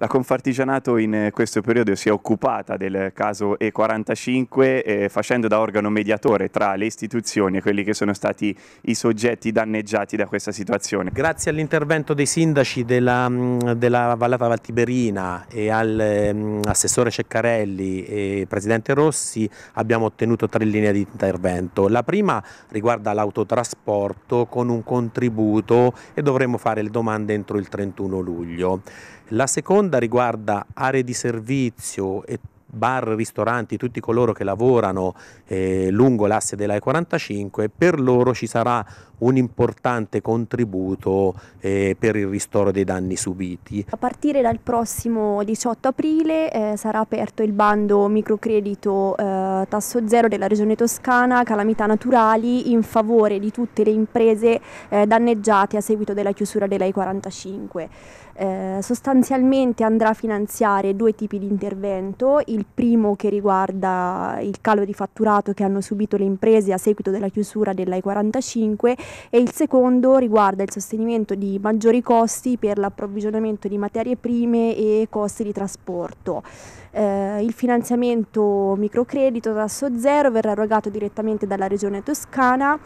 La Confartigianato in eh, questo periodo si è occupata del caso E45 eh, facendo da organo mediatore tra le istituzioni e quelli che sono stati i soggetti danneggiati da questa situazione. Grazie all'intervento dei sindaci della, mm, della Vallata Valtiberina e all'assessore mm, Ceccarelli e Presidente Rossi abbiamo ottenuto tre linee di intervento. La prima riguarda l'autotrasporto con un contributo e dovremo fare le domande entro il 31 luglio. La seconda seconda riguarda aree di servizio e bar, ristoranti, tutti coloro che lavorano eh, lungo l'asse della E45, per loro ci sarà un importante contributo eh, per il ristoro dei danni subiti. A partire dal prossimo 18 aprile eh, sarà aperto il bando microcredito eh, tasso zero della regione toscana, calamità naturali in favore di tutte le imprese eh, danneggiate a seguito della chiusura della I45. Eh, sostanzialmente andrà a finanziare due tipi di intervento, il primo che riguarda il calo di fatturato che hanno subito le imprese a seguito della chiusura della I45 e il secondo riguarda il sostenimento di maggiori costi per l'approvvigionamento di materie prime e costi di trasporto. Eh, il finanziamento microcredito tasso zero verrà erogato direttamente dalla regione toscana